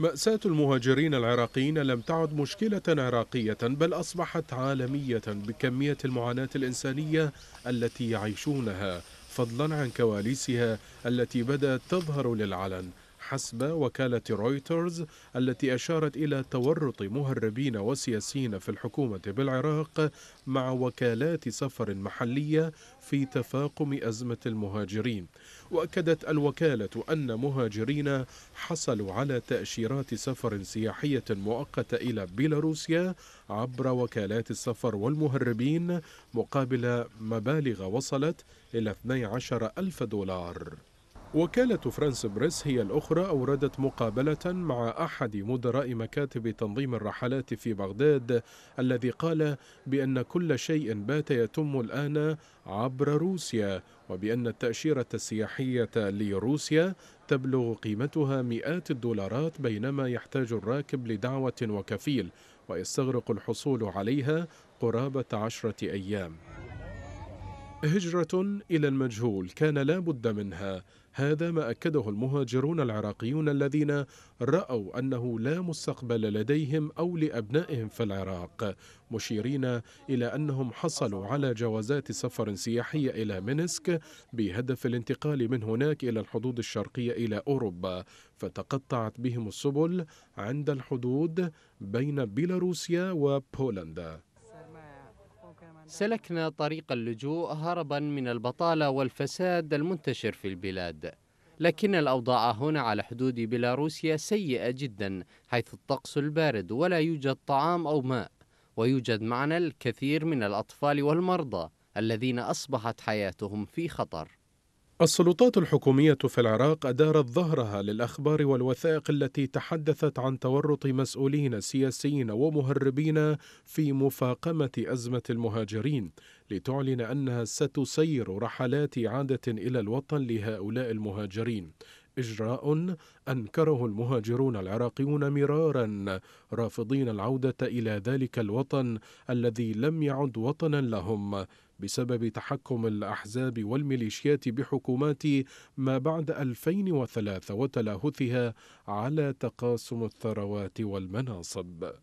مأساة المهاجرين العراقيين لم تعد مشكلة عراقية بل أصبحت عالمية بكمية المعاناة الإنسانية التي يعيشونها فضلا عن كواليسها التي بدأت تظهر للعلن حسب وكالة رويترز التي أشارت إلى تورط مهربين وسياسيين في الحكومة بالعراق مع وكالات سفر محلية في تفاقم أزمة المهاجرين وأكدت الوكالة أن مهاجرين حصلوا على تأشيرات سفر سياحية مؤقتة إلى بيلاروسيا عبر وكالات السفر والمهربين مقابل مبالغ وصلت إلى 12 ألف دولار وكالة فرانس بريس هي الأخرى أوردت مقابلة مع أحد مدراء مكاتب تنظيم الرحلات في بغداد الذي قال بأن كل شيء بات يتم الآن عبر روسيا وبأن التأشيرة السياحية لروسيا تبلغ قيمتها مئات الدولارات بينما يحتاج الراكب لدعوة وكفيل ويستغرق الحصول عليها قرابة عشرة أيام هجرة إلى المجهول كان لا بد منها هذا ما أكده المهاجرون العراقيون الذين رأوا أنه لا مستقبل لديهم أو لأبنائهم في العراق مشيرين إلى أنهم حصلوا على جوازات سفر سياحية إلى منسك بهدف الانتقال من هناك إلى الحدود الشرقية إلى أوروبا فتقطعت بهم السبل عند الحدود بين بيلاروسيا وبولندا سلكنا طريق اللجوء هربا من البطالة والفساد المنتشر في البلاد لكن الأوضاع هنا على حدود بيلاروسيا سيئة جدا حيث الطقس البارد ولا يوجد طعام أو ماء ويوجد معنا الكثير من الأطفال والمرضى الذين أصبحت حياتهم في خطر السلطات الحكومية في العراق أدارت ظهرها للأخبار والوثائق التي تحدثت عن تورط مسؤولين سياسيين ومهربين في مفاقمة أزمة المهاجرين لتعلن أنها ستسير رحلات إعادة إلى الوطن لهؤلاء المهاجرين إجراء أنكره المهاجرون العراقيون مرارا رافضين العودة إلى ذلك الوطن الذي لم يعد وطنا لهم بسبب تحكم الأحزاب والميليشيات بحكومات ما بعد 2003 وتلاهثها على تقاسم الثروات والمناصب